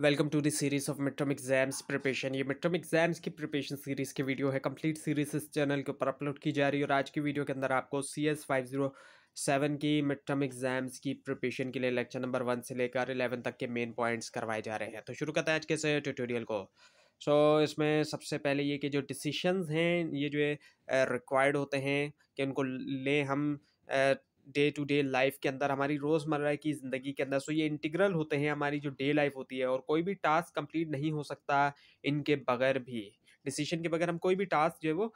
welcome to this series of midterm exams preparation ये midterm exams की preparation series की video है complete series इस चैनल के ऊपर अपलोड की जा रही है और आज की वीडियो के अंदर आपको C S five zero seven की मिट्रम एग्जाम्स की प्रिपरेशन के लिए लेक्चर नंबर वन से लेकर इलेवन तक के मेन पॉइंट्स करवाए जा रहे हैं तो शुरू करते हैं आज के से ट्यूटोरियल को सो so, इसमें सबसे पहले ये कि जो डिसीशंस हैं ये जो है रिक्वायर्ड होते हैं कि उनको ले हम डे टू डे लाइफ के अंदर हमारी रोज़मर्रा की ज़िंदगी के अंदर सो ये इंटीग्रल होते हैं हमारी जो डे लाइफ होती है और कोई भी टास्क कंप्लीट नहीं हो सकता इनके बगैर भी डिसीजन के बगैर हम कोई भी टास्क जो है वो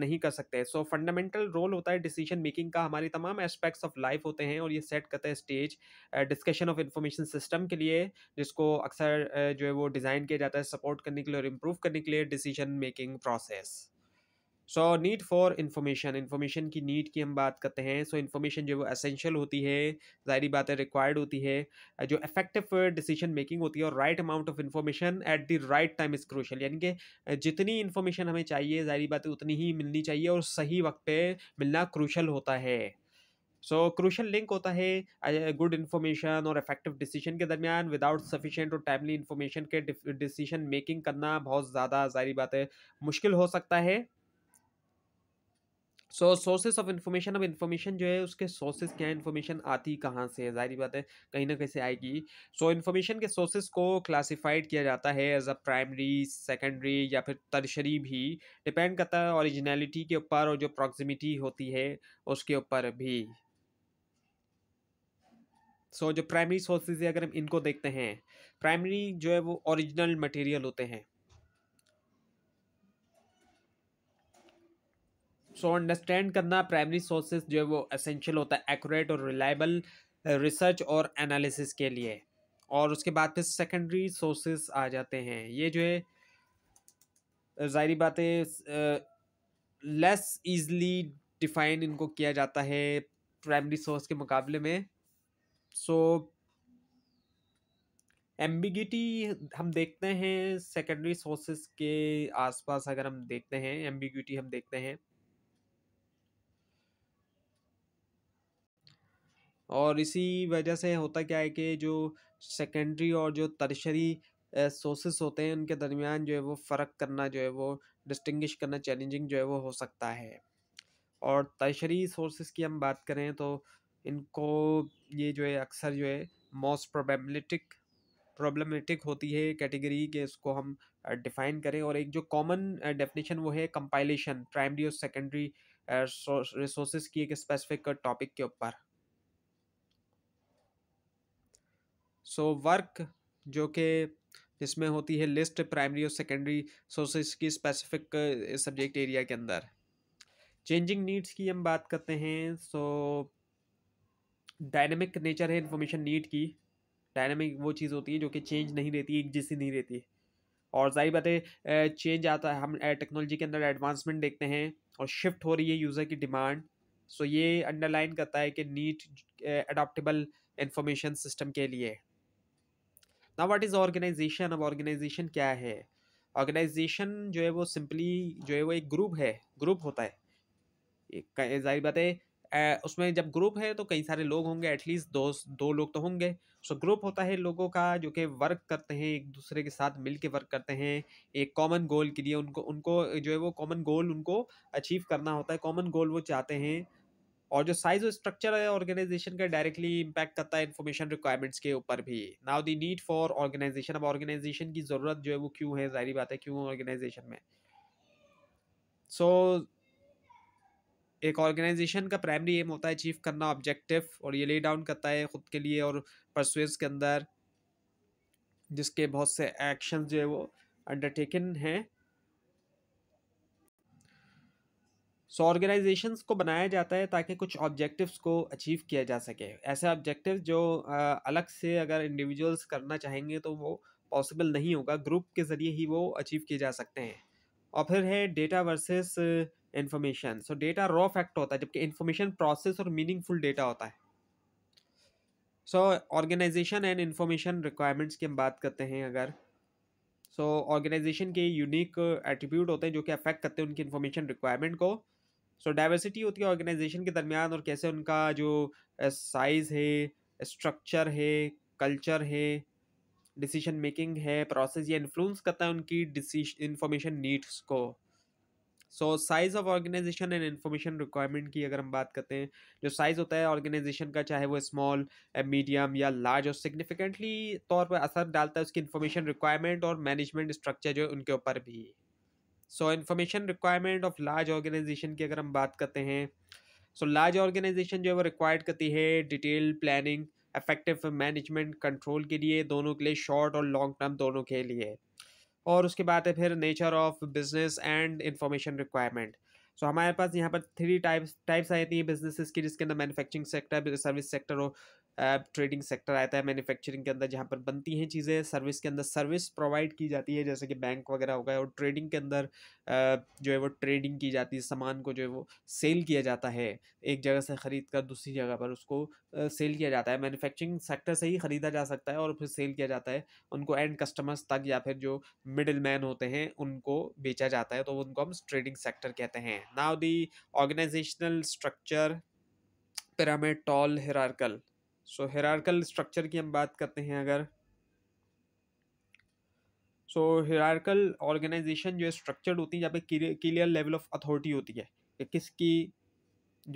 नहीं कर सकते सो फंडामेंटल रोल होता है डिसीजन मेकिंग का हमारे तमाम एस्पेक्ट्स ऑफ लाइफ होते हैं और ये सेट करता है stage discussion of information system के लिए जिसको अक्सर जो है वो डिज़ाइन किया जाता है सपोर्ट करने के लिए और इम्प्रूव करने के लिए decision making process so need for information information की नीड की हम बात करते हैं सो so, इन्फॉर्मेशन जो है वो असेंशियल होती है जाहिर बात है रिक्वायर्ड होती है जो इफेक्टिव डिसीजन मेकिंग होती है और right amount of information at the right time is crucial यानी कि जितनी इन्फॉर्मेशन हमें चाहिए जाहिर बात है उतनी ही मिलनी चाहिए और सही वक्त पर मिलना क्रूशल होता है सो क्रूशल लिंक होता है गुड इन्फॉर्मेशन और इफेक्टिव डिसीजन के दरमियान विदाउट सफिशेंट और टाइमली इन्फॉर्मेशन के डिसीजन मेकिंग करना बहुत ज़्यादा जारी बात है मुश्किल हो सकता है सो सोर्सेस ऑफ इन्फॉर्मेशन अब इन्फॉर्मेशन जो है उसके सोर्सेज क्या है इन्फॉर्मेशन आती कहाँ से है जाहिर बात है कहीं ना कहीं से आएगी सो so, इन्फॉर्मेशन के सोर्सेज को क्लासिफाइड किया जाता है एज अ प्राइमरी सेकेंडरी या फिर तर्शरी भी डिपेंड करता है ओरिजिनलिटी के ऊपर और जो प्रॉक्सिमिटी होती है उसके ऊपर भी सो so, जो प्राइमरी सोर्सेज है अगर हम इनको देखते हैं प्राइमरी जो है वो ओरिजिनल मटेरियल होते हैं सो so, अंडरस्टैंड करना प्राइमरी सोर्सेज जो है वो असेंशियल होता है एक्यूरेट और रिलायबल रिसर्च और एनालिसिस के लिए और उसके बाद फिर सेकेंडरी सोर्सेज आ जाते हैं ये जो है ज़ाहरी बात है लेस ईजली डिफाइन इनको किया जाता है प्राइमरी सोर्स के मुकाबले में सो एम्बिगिटी हम देखते हैं सेकेंडरी सोर्सेज के आसपास अगर हम देखते हैं एम्बिगिटी हम देखते हैं और इसी वजह से होता क्या है कि जो सेकेंडरी और जो तरशरी सोर्सेस होते हैं उनके दरमियान जो है वो फ़र्क करना जो है वो डिस्टिंग्विश करना चैलेंजिंग जो है वो हो सकता है और तशरी सोर्सेज की हम बात करें तो इनको ये जो है अक्सर जो है मोस्ट प्रोबेबलिटिक प्रॉब्लमेटिक होती है कैटेगरी के इसको हम डिफ़ाइन करें और एक जो कॉमन डेफिनेशन वो है कंपाइलेशन प्राइमरी और सेकेंडरी रिसोर्सेज की एक स्पेसिफिक टॉपिक के ऊपर सो वर्क जो कि जिसमें होती है लिस्ट प्राइमरी और सेकेंडरी सोर्सेज की स्पेसिफिक सब्जेक्ट एरिया के अंदर चेंजिंग नीड्स की हम बात करते हैं सो डायनेमिक नेचर है इन्फॉर्मेशन नीड की डायनेमिक वो चीज़ होती है जो कि चेंज नहीं रहती एक जैसी नहीं रहती और जाहिर बात है चेंज आता है हम टेक्नोलॉजी के अंदर एडवांसमेंट देखते हैं और शिफ्ट हो रही है यूज़र की डिमांड सो ये अंडरलाइन करता है कि नीट एडाप्टेबल इंफॉर्मेशन सिस्टम के लिए ना वाट इज़ ऑर्गेनाइजेशन अब ऑर्गेनाइजेशन क्या है ऑर्गेनाइजेशन जो है वो सिंपली जो है वो एक ग्रुप है ग्रुप होता है जाहिर बात है उसमें जब ग्रुप है तो कई सारे लोग होंगे एटलीस्ट दो दो लोग तो होंगे सो ग्रुप होता है लोगों का जो कि वर्क करते हैं एक दूसरे के साथ मिल के वर्क करते हैं एक कॉमन गोल के लिए उनको उनको जो है वो कॉमन गोल उनको अचीव करना होता है कॉमन गोल वो चाहते हैं और जो साइज और स्ट्रक्चर है ऑर्गेनाइजेशन का डायरेक्टली इम्पैक्ट करता है इन्फॉर्मेशन रिक्वायरमेंट्स के ऊपर भी now the need for organization अब ऑर्गेनाइजेशन की ज़रूरत जो है वो क्यों है जाहिर बात है क्यों ऑर्गेनाइजेशन में सो so, एक ऑर्गेनाइजेशन का प्राइमरी एम होता है अचीव करना ऑब्जेक्टिव और ये ले डाउन करता है ख़ुद के लिए और परसुएस के अंदर जिसके बहुत से एक्शन जो है वो अंडरटेकन हैं सो so, ऑर्गेनाइजेशंस को बनाया जाता है ताकि कुछ ऑब्जेक्टिव्स को अचीव किया जा सके ऐसे ऑब्जेक्टिव जो अलग से अगर इंडिविजुअल्स करना चाहेंगे तो वो पॉसिबल नहीं होगा ग्रुप के ज़रिए ही वो अचीव किए जा सकते हैं और फिर है data versus information so data raw fact होता है जबकि इन्फॉर्मेशन प्रोसेस और मीनिंगफुल डेटा होता है so organization and information requirements की हम बात करते हैं अगर सो so, ऑर्गेनाइजेशन के यूनिक एट्रीब्यूट होते हैं जो कि अफेक्ट करते हैं उनकी इन्फॉर्मेशन रिक्वायरमेंट को सो डाइवर्सिटी होती है ऑर्गेनाइजेशन के दरमियान और कैसे उनका जो साइज़ है स्ट्रक्चर है कल्चर है डिसीजन मेकिंग है प्रोसेस ये इन्फ्लुएंस करता है उनकी डिसीजन इंफॉर्मेशन नीड्स को so size of organization and information requirement की अगर हम बात करते हैं जो साइज़ होता है ऑर्गेनाइजेशन का चाहे वो स्मॉल मीडियम या लार्ज और सिग्निफिकेंटली तौर पर असर डालता है उसकी इन्फॉर्मेशन रिक्वायरमेंट और मैनेजमेंट स्ट्रक्चर जो उनके ऊपर भी so information requirement of large organization की अगर हम बात करते हैं सो लार्ज ऑर्गेनाइजेशन जो है वो रिक्वायर्ड करती है detail planning effective management control के लिए दोनों के लिए शॉर्ट और लॉन्ग टर्म दोनों के लिए और उसके बाद है फिर nature of business and information requirement so हमारे पास यहाँ पर थ्री टाइप्स टाइप्स आ जाती हैं बिजनेसिस की जिसके अंदर मैन्युफैक्चरिंग सेक्टर सर्विस सेक्टर और ट्रेडिंग सेक्टर आता है मैन्युफैक्चरिंग के अंदर जहाँ पर बनती हैं चीज़ें सर्विस के अंदर सर्विस प्रोवाइड की जाती है जैसे कि बैंक वगैरह हो गए और ट्रेडिंग के अंदर जो है वो ट्रेडिंग की जाती है सामान को जो है वो सेल किया जाता है एक जगह से ख़रीद कर दूसरी जगह पर उसको सेल किया जाता है मैन्युफैक्चरिंग सेक्टर से ही ख़रीदा जा सकता है और फिर सेल किया जाता है उनको एंड कस्टमर्स तक या फिर जो मिडिल मैन होते हैं उनको बेचा जाता है तो उनको हम ट्रेडिंग सेक्टर कहते हैं now the organizational structure pyramid tall hierarchical so hierarchical structure की हम बात करते हैं अगर सो हेरारकल ऑर्गेनाइजेशन जो है स्ट्रक्चर्ड होती है जहाँ पे क्लियर लेवल ऑफ अथॉरिटी होती है कि किसकी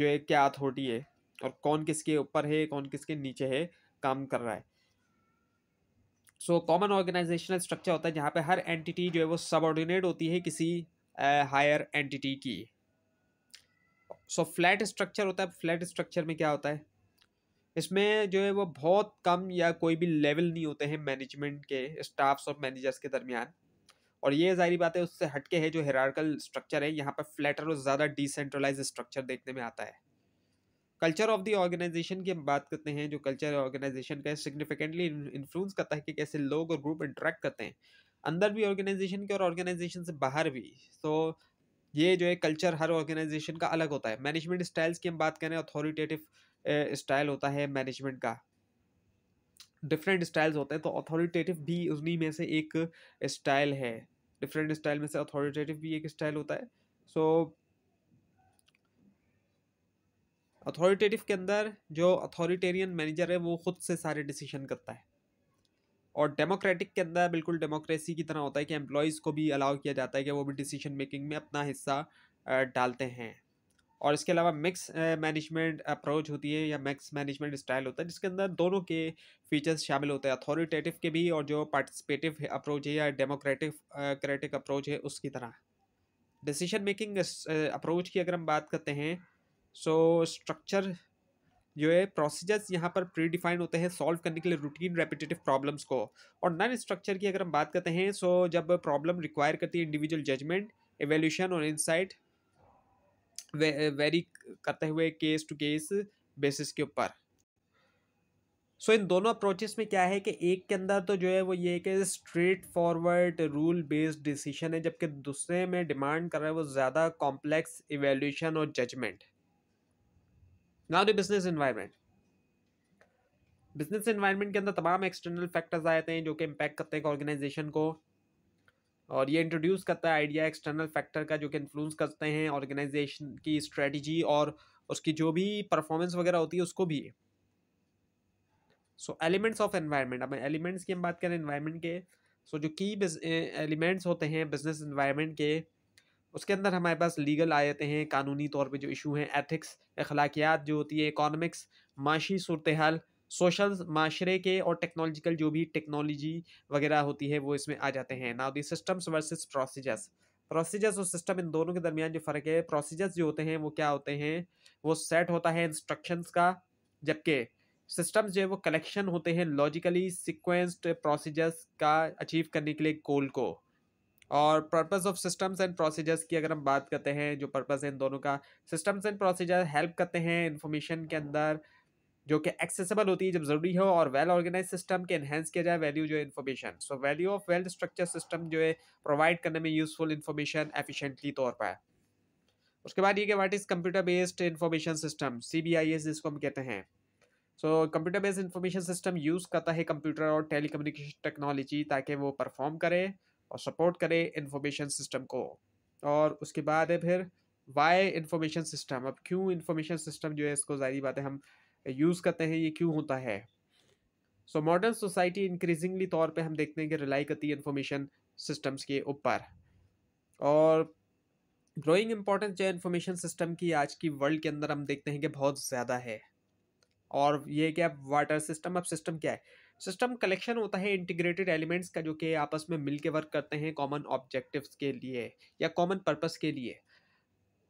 जो है क्या अथॉरिटी है और कौन किसके ऊपर है कौन किसके नीचे है काम कर रहा है सो कॉमन ऑर्गेनाइजेशनल स्ट्रक्चर होता है जहाँ पे हर एंटिटी जो है वो सबऑर्डिनेट होती है किसी हायर एंटिटी की सो फ्लैट स्ट्रक्चर होता है फ्लैट स्ट्रक्चर में क्या होता है इसमें जो है वो बहुत कम या कोई भी लेवल नहीं होते हैं मैनेजमेंट के स्टाफ्स और मैनेजर्स के दरमियान और ये जारी बात है उससे हटके है जो हेरारकल स्ट्रक्चर है यहाँ पर फ्लैटर और ज़्यादा डिसेंट्रलाइज स्ट्रक्चर देखने में आता है कल्चर ऑफ दी ऑर्गेनाइजेशन की हम बात करते हैं जो कल्चर ऑर्गेनाइजेशन का सिग्निफिकेंटली इन्फ्लुएंस करता है कि कैसे लोग और ग्रुप इंटरेक्ट करते हैं अंदर भी ऑर्गेनाइजेशन के और ऑर्गेनाइजेशन से बाहर भी तो ये जो है कल्चर हर ऑर्गेनाइजेशन का अलग होता है मैनेजमेंट स्टाइल्स की हम बात करें अथॉरिटेटिव स्टाइल होता है मैनेजमेंट का डिफरेंट स्टाइल्स होते हैं तो अथॉरिटेटिव भी उन्हीं में से एक स्टाइल है डिफरेंट स्टाइल में से अथॉरिटेटिव भी एक स्टाइल होता है सो अथॉरिटेटिव के अंदर जो अथॉरिटेरियन मैनेजर है वो खुद से सारे डिसीजन करता है और डेमोक्रेटिक के अंदर बिल्कुल डेमोक्रेसी की तरह होता है कि एम्प्लॉयज़ को भी अलाउ किया जाता है कि वो भी डिसीजन मेकिंग में अपना हिस्सा डालते हैं और इसके अलावा मिक्स मैनेजमेंट अप्रोच होती है या मिक्स मैनेजमेंट स्टाइल होता है जिसके अंदर दोनों के फीचर्स शामिल होते हैं अथॉरिटेटिव के भी और जो पार्टिसिपेटिव अप्रोच है या डेमोक्रेटिक क्रेटिक अप्रोच है उसकी तरह डिसीजन मेकिंग अप्रोच की अगर हम बात करते हैं सो स्ट्रक्चर जो है प्रोसीजर्स यहाँ पर प्री डिफाइंड होते हैं सॉल्व करने के लिए रूटीन रेपिटेटिव प्रॉब्लम्स को और नन स्ट्रक्चर की अगर हम बात करते हैं सो जब प्रॉब्लम रिक्वायर करती है इंडिविजुअल जजमेंट एवेल्यूशन और इनसाइट वे, वेरी करते हुए केस टू केस बेसिस के ऊपर सो so, इन दोनों अप्रोचेस में क्या है कि एक के अंदर तो जो है वो ये है कि straightforward rule based decision है जबकि दूसरे में डिमांड कर रहा है वो ज़्यादा कॉम्प्लेक्स इवेल्यूशन और judgment now the business environment business environment के अंदर तमाम एक्सटर्नल फैक्टर्स आ जाते हैं जो कि इम्पैक्ट करते हैं ऑर्गेनाइजेशन को और ये इंट्रोड्यूस करता है आइडिया एक्सटर्नल फैक्टर का जो कि इन्फ्लुएंस करते हैं ऑर्गेनाइजेशन की स्ट्रेटजी और उसकी जो भी परफॉर्मेंस वगैरह होती है उसको भी सो एलिमेंट्स ऑफ एनवायरनमेंट अब एलिमेंट्स की हम बात करें एनवायरनमेंट के सो so, जो की एलिमेंट्स होते हैं बिजनेस इन्वायरमेंट के उसके अंदर हमारे पास लीगल आ जाते हैं कानूनी तौर पे जो इशू हैं एथिक्स अखलाकियात जो होती है इकोनॉमिक्स माशी सूरत हाल सोशल माशरे के और टेक्नोलॉजिकल जो भी टेक्नोलॉजी वगैरह होती है वो इसमें आ जाते हैं now the systems versus procedures procedures और सिस्टम इन दोनों के दरमियान जो फ़र्क है प्रोसीजर्स जो होते हैं वो क्या होते हैं वो सेट होता है इंस्ट्रक्शंस का जबकि सिस्टम्स जो है वो कलेक्शन होते हैं लॉजिकली सिक्वेंस्ड प्रोसीजर्स का अचीव करने के लिए गोल को और purpose of systems and procedures की अगर हम बात करते हैं जो पर्पस है इन दोनों का सिस्टम्स एंड प्रोसीजर हेल्प करते हैं इन्फॉर्मेशन के अंदर जो कि एक्सेसिबल होती है जब ज़रूरी हो और वेल ऑर्गेनाइज सिस्टम के इन्हेंस किया जाए वैल्यू जो है information so value of well structure system जो है प्रोवाइड करने में यूजफुल इन्फॉर्मेशन एफिशिएंटली तौर पर उसके बाद ये कि what is computer based information system C जिसको हम कहते हैं so computer based information system use करता है कंप्यूटर और कम्युनिकेशन टेक्नोलॉजी ताकि वो परफॉर्म करे और सपोर्ट करे इंफॉर्मेशन सिस्टम को और उसके बाद है फिर वाई इन्फॉर्मेशन सिस्टम अब क्यों इन्फॉर्मेशन सिस्टम जो है इसको जारी बात है हम यूज़ करते हैं ये क्यों होता है सो मॉडर्न सोसाइटी इंक्रीजिंगली तौर पे हम देखते हैं कि रिलाई करती है इन्फॉर्मेशन सिस्टम्स के ऊपर और ग्रोइंग इम्पोर्टेंस जो इन्फॉर्मेशन सिस्टम की आज की वर्ल्ड के अंदर हम देखते हैं कि बहुत ज़्यादा है और ये क्या वाटर सिस्टम अब सिस्टम क्या है सिस्टम कलेक्शन होता है इंटीग्रेटेड एलिमेंट्स का जो कि आपस में मिलके वर्क करते हैं कॉमन ऑब्जेक्टिव्स के लिए या कॉमन पर्पस के लिए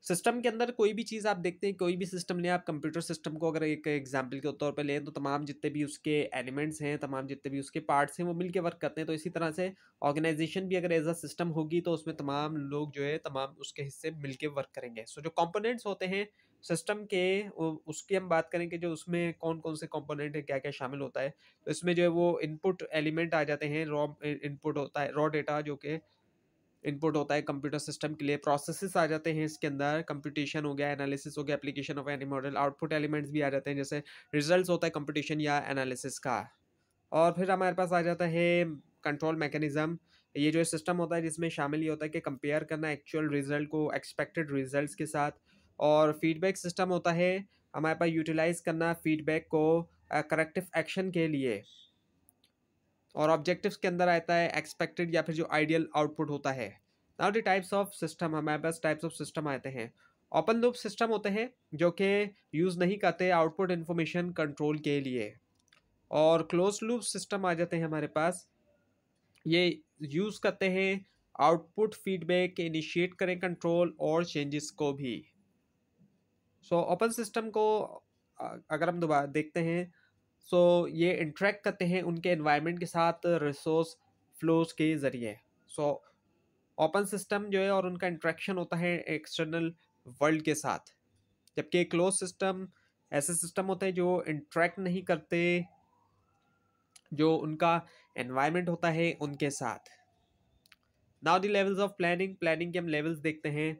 सिस्टम के अंदर कोई भी चीज़ आप देखते हैं कोई भी सिस्टम लें आप कंप्यूटर सिस्टम को अगर एक एग्जाम्पल के तौर पर लें तो तमाम जितने भी उसके एलिमेंट्स हैं तमाम जितने भी उसके पार्ट्स हैं वो मिलकर वर्क करते हैं तो इसी तरह से ऑर्गेनाइजेशन भी अगर एज अ सिस्टम होगी तो उसमें तमाम लोग जो है तमाम उसके हिस्से के वर्क करेंगे सो जो कॉम्पोनेंट्स होते हैं सिस्टम के उसकी हम बात करें कि जो उसमें कौन कौन से कॉम्पोनेंट हैं क्या क्या शामिल होता है तो इसमें जो है वो इनपुट एलिमेंट आ जाते हैं रॉ इनपुट होता है रॉ डेटा जो कि इनपुट होता है कंप्यूटर सिस्टम के लिए प्रोसेसेस आ जाते हैं इसके अंदर कंपटीशन हो गया एनालिसिस हो गया application of any model output elements भी आ जाते हैं जैसे रिजल्ट्स होता है कंपटीशन या एनालिसिस का और फिर हमारे पास आ जाता है कंट्रोल मैकेनिज्म ये जो सिस्टम होता है जिसमें शामिल ये होता है कि कंपेयर करना एक्चुअल रिजल्ट को एक्सपेक्टेड रिज़ल्ट के साथ और फीडबैक सिस्टम होता है हमारे पास यूटिलाइज़ करना फीडबैक को करेक्टिव uh, एक्शन के लिए और ऑब्जेक्टिव्स के अंदर आता है एक्सपेक्टेड या फिर जो आइडियल आउटपुट होता है now the types of system हमारे पास टाइप्स ऑफ सिस्टम आते हैं ओपन लूप सिस्टम होते हैं जो कि यूज़ नहीं करते आउटपुट इन्फॉर्मेशन कंट्रोल के लिए और क्लोज लूप सिस्टम आ जाते हैं हमारे पास ये यूज़ करते हैं आउटपुट फीडबैक इनिशिएट करें कंट्रोल और चेंजेस को भी सो ओपन सिस्टम को अगर हम दोबारा देखते हैं सो ये इंट्रैक्ट करते हैं उनके इन्वायरमेंट के साथ रिसोर्स फ्लोज के ज़रिए सो ओपन सिस्टम जो है और उनका इंट्रैक्शन होता है एक्सटर्नल वर्ल्ड के साथ जबकि क्लोज सिस्टम ऐसे सिस्टम होते हैं जो इंट्रैक्ट नहीं करते जो उनका एनवायरनमेंट होता है उनके साथ now the levels of planning planning के हम लेवल्स देखते हैं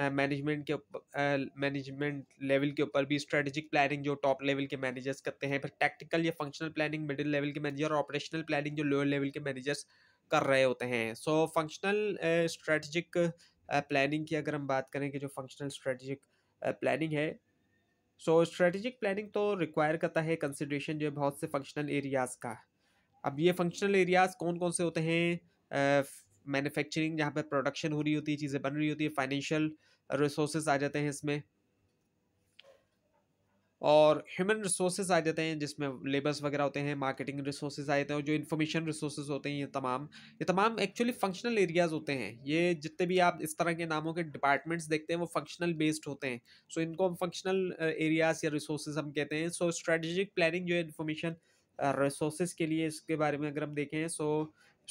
मैनेजमेंट के मैनेजमेंट लेवल के ऊपर भी स्ट्रेटेजिक प्लानिंग जो टॉप लेवल के मैनेजर्स करते हैं फिर टैक्टिकल या फंक्शनल प्लानिंग मिडिल लेवल के मैनेजर और ऑपरेशनल प्लानिंग जो लोअर लेवल के मैनेजर्स कर रहे होते हैं सो फंक्शनल स्ट्रेटजिक प्लानिंग की अगर हम बात करें कि जो फंक्शनल स्ट्रेटजिक प्लानिंग है सो स्ट्रेटजिक प्लानिंग तो रिक्वायर करता है कंसिड्रेशन जो है बहुत से फंक्शनल एरियाज़ का अब ये फंक्शनल एरियाज़ कौन कौन से होते हैं मैन्युफैक्चरिंग जहाँ पर प्रोडक्शन हो रही होती है चीज़ें बन रही होती है फाइनेंशियल रिसोर्सेज आ जाते हैं इसमें और ह्यूमन रिसोर्सेज आ जाते हैं जिसमें लेबर्स वगैरह होते हैं मार्केटिंग रिसोर्सेज आ जाते हैं और जो इन्फॉर्मेशन रिसोर्सेज होते हैं ये तमाम ये तमाम एक्चुअली फंक्शनल एरियाज होते हैं ये जितने भी आप इस तरह के नामों के डिपार्टमेंट्स देखते हैं वो फंक्शनल बेस्ड होते हैं सो इनको हम फंक्शनल एरियाज या रिसोर्सेज हम कहते हैं सो स्ट्रेटेजिक प्लानिंग जो है इन्फॉर्मेशन रिसोर्सेज के लिए इसके बारे में अगर हम देखें so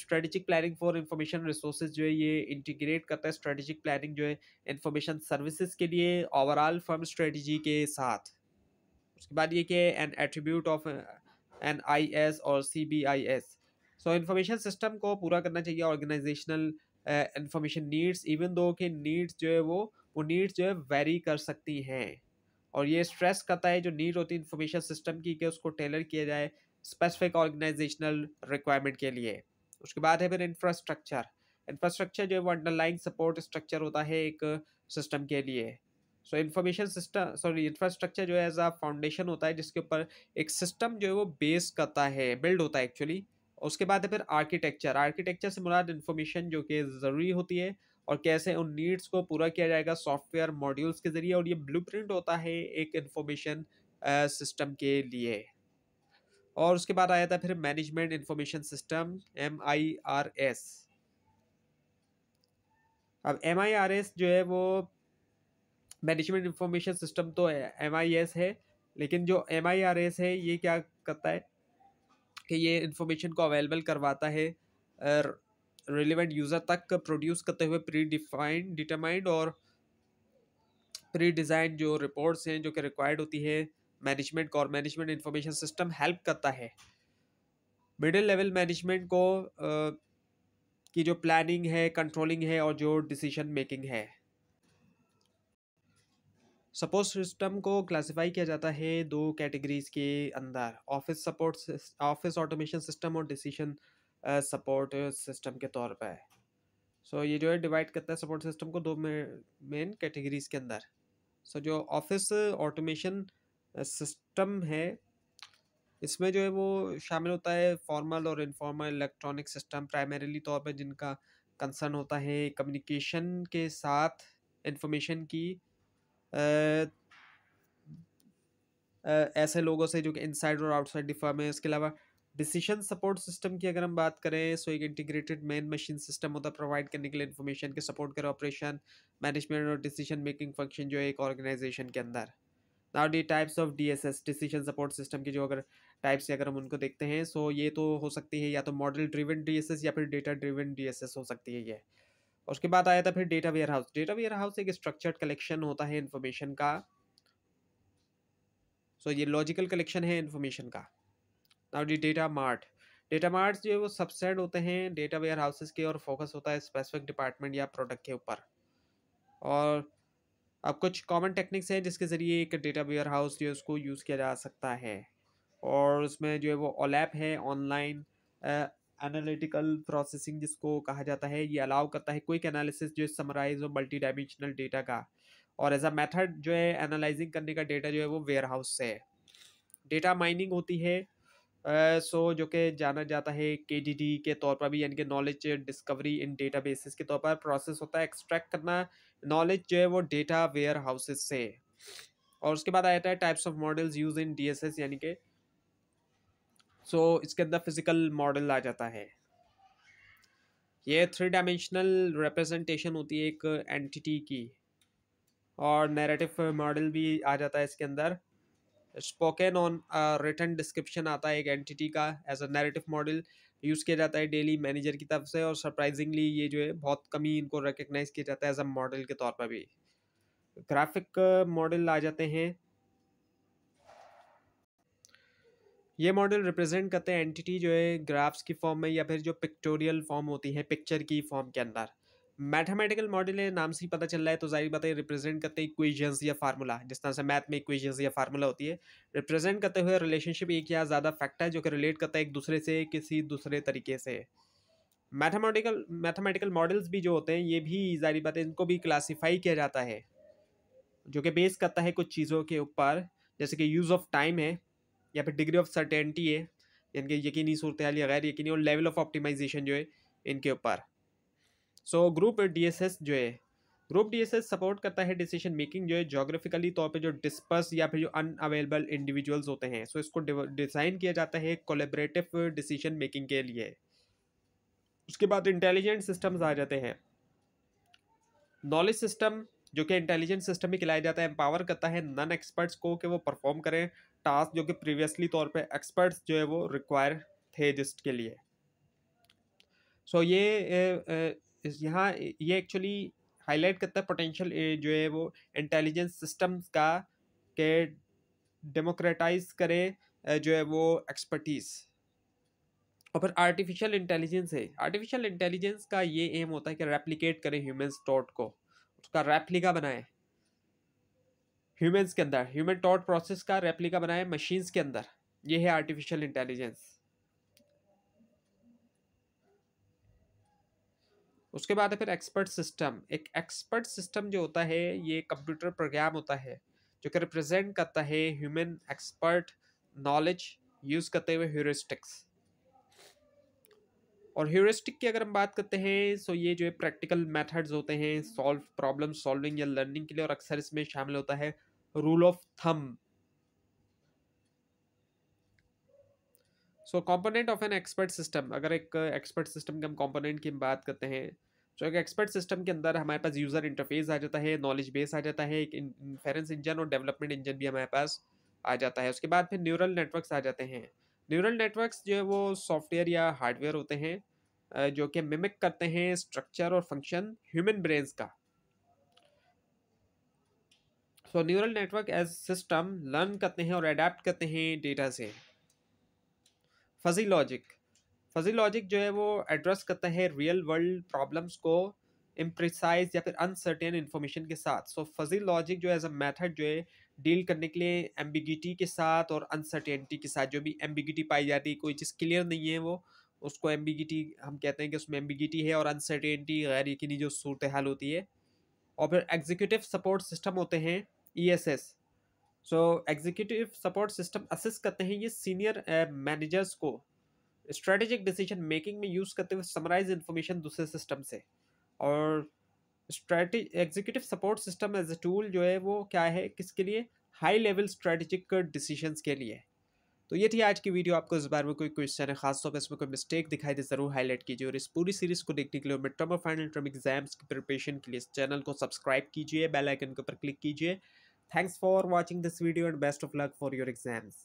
strategic planning for information resources जो है ये इंटीग्रेट करता है स्ट्रेटेजिक प्लानिंग जो है इंफॉर्मेशन सर्विसेज के लिए ओवरऑल फर्म स्ट्रेटजी के साथ उसके बाद ये कि an attribute of an I S और C B I S so information system को पूरा करना चाहिए organisational information needs even though के नीड्स जो है वो वो नीड्स जो है वेरी कर सकती हैं और ये स्ट्रेस करता है जो नीड होती है इंफॉर्मेशन सिस्टम की कि उसको टेलर किया जाए स्पेसिफिक ऑर्गेनाइजेशनल रिक्वायरमेंट के लिए उसके बाद है फिर इंफ्रास्ट्रक्चर इंफ्रास्ट्रक्चर जो है वो अंडरलाइंग सपोर्ट स्ट्रक्चर होता है एक सिस्टम के लिए so information system sorry infrastructure जो है एज आ फाउंडेशन होता है जिसके ऊपर एक सिस्टम जो है वो बेस करता है बिल्ड होता है एक्चुअली उसके बाद है फिर आर्किटेक्चर आर्किटेक्चर से मुराद इन्फॉर्मेशन जो कि ज़रूरी होती है और कैसे उन नीड्स को पूरा किया जाएगा सॉफ्टवेयर मॉड्यूल्स के ज़रिए और ये ब्लूप्रिंट होता है एक इन्फॉर्मेशन सिस्टम के लिए और उसके बाद आया था फिर management information system M I R S अब एम आई आर एस जो है वो मैनेजमेंट इंफॉर्मेशन सिस्टम तो एम आई एस है लेकिन जो एम आई आर एस है ये क्या करता है कि ये इन्फॉर्मेशन को अवेलेबल करवाता है रिलेवेंट यूज़र तक प्रोड्यूस करते हुए प्री डिफाइंड डिटरमाइंड और प्री डिज़ाइन जो रिपोर्ट्स हैं जो कि रिक्वायर्ड होती है मैनेजमेंट को और मैनेजमेंट इन्फॉर्मेशन सिस्टम हेल्प करता है मिडिल लेवल मैनेजमेंट को आ, की जो प्लानिंग है कंट्रोलिंग है और जो डिसीजन मेकिंग है सपोर्ट सिस्टम को क्लासिफाई किया जाता है दो कैटेगरीज के अंदर office support office automation system और डिसीजन सपोर्ट सिस्टम के तौर पर सो so, ये जो है डिवाइड करता है सपोर्ट सिस्टम को दो मेन कैटेगरीज के अंदर सो so, जो ऑफिस ऑटोमेशन सिस्टम है इसमें जो है वो शामिल होता है फॉर्मल और इनफॉर्मल इलेक्ट्रॉनिक सिस्टम प्राइमरीली तौर पर जिनका कंसर्न होता है कम्युनिकेशन के साथ इंफॉर्मेशन की ऐसे लोगों से जो कि इनसाइड और आउटसाइड डिफर्म है इसके अलावा डिसीजन सपोर्ट सिस्टम की अगर हम बात करें सो एक इंटीग्रेटेड मेन मशीन सिस्टम होता है प्रोवाइड करने के लिए इन्फॉर्मेशन के सपोर्ट करें ऑपरेशन मैनेजमेंट और डिसीजन मेकिंग फंक्शन जो है एक ऑर्गेनाइजेशन के अंदर are the types of D S S decision support system की जो अगर टाइप्स अगर हम उनको देखते हैं सो ये तो हो सकती है या तो model driven D S S या फिर data driven D S S हो सकती है ये उसके बाद आया था फिर data warehouse data warehouse एक स्ट्रक्चर्ड कलेक्शन होता है इन्फॉर्मेशन का सो so, ये लॉजिकल कलेक्शन है इन्फॉर्मेशन का now the data mart data mart जो है वो सबसेट होते हैं डेटा वेयर हाउसेज के और फोकस होता है स्पेसिफिक डिपार्टमेंट या प्रोडक्ट के ऊपर और अब कुछ कॉमन टेक्निक्स हैं जिसके ज़रिए एक डेटा वेयर हाउस जो है उसको यूज़ किया जा सकता है और उसमें जो है वो ओलैप है ऑनलाइन एनालिटिकल प्रोसेसिंग जिसको कहा जाता है ये अलाउ करता है क्विक एनालिसिस जो समराइज और मल्टी डायमेंशनल डेटा का और एज अ मेथड जो है एनालाइजिंग करने का डेटा जो है वो वेयर हाउस से डेटा माइनिंग होती है सो uh, so, जो कि जाना जाता है के डी डी के तौर पर भी यानी कि knowledge discovery in databases के तौर पर प्रोसेस होता है एक्सट्रैक्ट करना नॉलेज जो है वो डेटा वेयर हाउसेज से है और उसके बाद आ जाता है types of models use in the यानी कि सो so, इसके अंदर फिजिकल मॉडल आ जाता है ये थ्री डायमेंशनल रिप्रेजेंटेशन होती है एक एंटिटी की और नैरेटिव मॉडल भी आ जाता है इसके अंदर स्पोकन ऑन रिटर्न डिस्क्रिप्शन आता है एक एंटिटी का as a narrative model use किया जाता है डेली मैनेजर की तरफ से और सरप्राइजिंगली ये जो है बहुत कमी इनको रिकग्नाइज किया जाता है एज अ मॉडल के तौर पर भी ग्राफिक मॉडल uh, आ जाते हैं ये मॉडल रिप्रेजेंट करते हैं एंटिटी जो है ग्राफ्स की फॉर्म में या फिर जो पिक्टोरियल फॉर्म होती है पिक्चर की फॉर्म के अंदर मैथमेटिकल मॉडल है नाम से ही पता चल रहा है तो जाहिर बात है रिप्रेजेंट करते हैं इक्वेशंस या फार्मूला जिस तरह से मैथ में इक्वेशंस या फार्मूला होती है रिप्रेजेंट करते हुए रिलेशनशिप एक या ज़्यादा फैक्टर जो कि रिलेट करता है एक दूसरे से किसी दूसरे तरीके से मैथमेटिकल मैथमेटिकल मॉडल्स भी जो होते हैं ये भी जाहिर बात है इनको भी क्लासीफाई किया जाता है जो कि बेस करता है कुछ चीज़ों के ऊपर जैसे कि यूज़ ऑफ टाइम है या फिर डिग्री ऑफ सर्टेनिटी है यानी कि यकीनी सूरत हाल या गैर यकीनी और लेवल ऑफ ऑप्टिमाइजेशन जो है इनके ऊपर सो ग्रुप एस जो है ग्रुप एस सपोर्ट करता है डिसीजन मेकिंग जो है जोग्राफिकली तौर पे जो डिस्पर्स या फिर जो अन अवेलेबल इंडिविजुअल्स होते हैं सो so, इसको डिज़ाइन किया जाता है कोलेबरेटिव डिसीजन मेकिंग के लिए उसके बाद इंटेलिजेंट सिस्टम्स आ जाते हैं नॉलेज सिस्टम जो कि इंटेलिजेंट सिस्टम ही खिलाया जाता है एम्पावर करता है नन एक्सपर्ट्स को कि वो परफॉर्म करें टास्क जो कि प्रीवियसली तौर पर एक्सपर्ट्स जो है वो रिक्वायर थे जिसके लिए सो so, ये यहाँ ये एक्चुअली हाईलाइट करता है पोटेंशियल जो है वो इंटेलिजेंस सिस्टम्स का के डेमोक्रेटाइज करे जो है वो एक्सपर्टीज़ और फिर आर्टिफिशियल इंटेलिजेंस है आर्टिफिशियल इंटेलिजेंस का ये एम होता है कि रेप्लिकेट करें ह्यूमंस टॉट को उसका रेप्लिका बनाए ह्यूमंस के अंदर ह्यूमन टॉट प्रोसेस का रेप्लिका बनाए मशीन्स के अंदर ये है आर्टिफिशियल इंटेलिजेंस उसके बाद है फिर एक्सपर्ट सिस्टम एक एक्सपर्ट सिस्टम जो होता है ये कंप्यूटर प्रोग्राम होता है जो कि रिप्रेजेंट करता है ह्यूमन एक्सपर्ट नॉलेज यूज़ करते हुए ह्यूरिस्टिक्स और ह्यूरिस्टिक की अगर हम बात करते हैं सो ये जो है प्रैक्टिकल मेथड्स होते हैं सॉल्व प्रॉब्लम सॉल्विंग या लर्निंग के लिए और अक्सर इसमें शामिल होता है rule of thumb so component of an expert system अगर एक एक्सपर्ट सिस्टम के हम कॉम्पोनेंट की हम बात करते हैं तो एक एक्सपर्ट सिस्टम के अंदर हमारे पास यूज़र इंटरफेस आ जाता है नॉलेज बेस आ जाता है एक इन्फेरेंस इंजन और डेवलपमेंट इंजन भी हमारे पास आ जाता है उसके बाद फिर न्यूरल नेटवर्क्स आ जाते हैं न्यूरल नेटवर्क्स जो है वो सॉफ्टवेयर या हार्डवेयर होते हैं जो कि मिमिक करते हैं स्ट्रक्चर और फंक्शन ह्यूमन ब्रेन्स का so neural network as system learn करते हैं और अडेप्ट करते हैं डेटा से फजी लॉजिक फजी लॉजिक जो है वो एड्रेस करता है रियल वर्ल्ड प्रॉब्लम्स को इम्प्रिसाइज या फिर अनसर्टेन इन्फॉर्मेशन के साथ सो फजी लॉजिक जो एज अ मेथड जो है डील करने के लिए एम्बिगिटी के साथ और अनसर्टेनिटी के साथ जो भी एम्बिगिटी पाई जाती है कोई चीज़ क्लियर नहीं है वो उसको एम्बिगिटी हम कहते हैं कि उसमें एम्बिगिटी है और अनसर्टेनिटी गैर यकीनी जो सूरत हाल होती है और फिर एग्जीक्यूटिव सपोर्ट सिस्टम होते हैं E S S so executive support system assist करते हैं ये सीनियर मैनेजर्स eh, को स्ट्रेटेजिक डिसीजन मेकिंग में यूज़ करते हुए समराइज इन्फॉर्मेशन दूसरे सिस्टम से और strategy executive support system as a tool जो है वो क्या है किसके लिए हाई लेवल स्ट्रेटेजिक डिसीजन के लिए तो ये थी आज की वीडियो आपको इस बारे में कोई क्वेश्चन है खासतौर पर इसमें कोई मिस्टेक दिखाई दे ज़रूर हाईलाइट कीजिए और इस पूरी सीरीज़ को देखने के लिए मिड टर्म और फाइनल टर्म एग्जाम्स की प्रिपरेशन के लिए इस चैनल को सब्सक्राइब कीजिए बेल आइकन के ऊपर क्लिक कीजिए thanks for watching this video and best of luck for your exams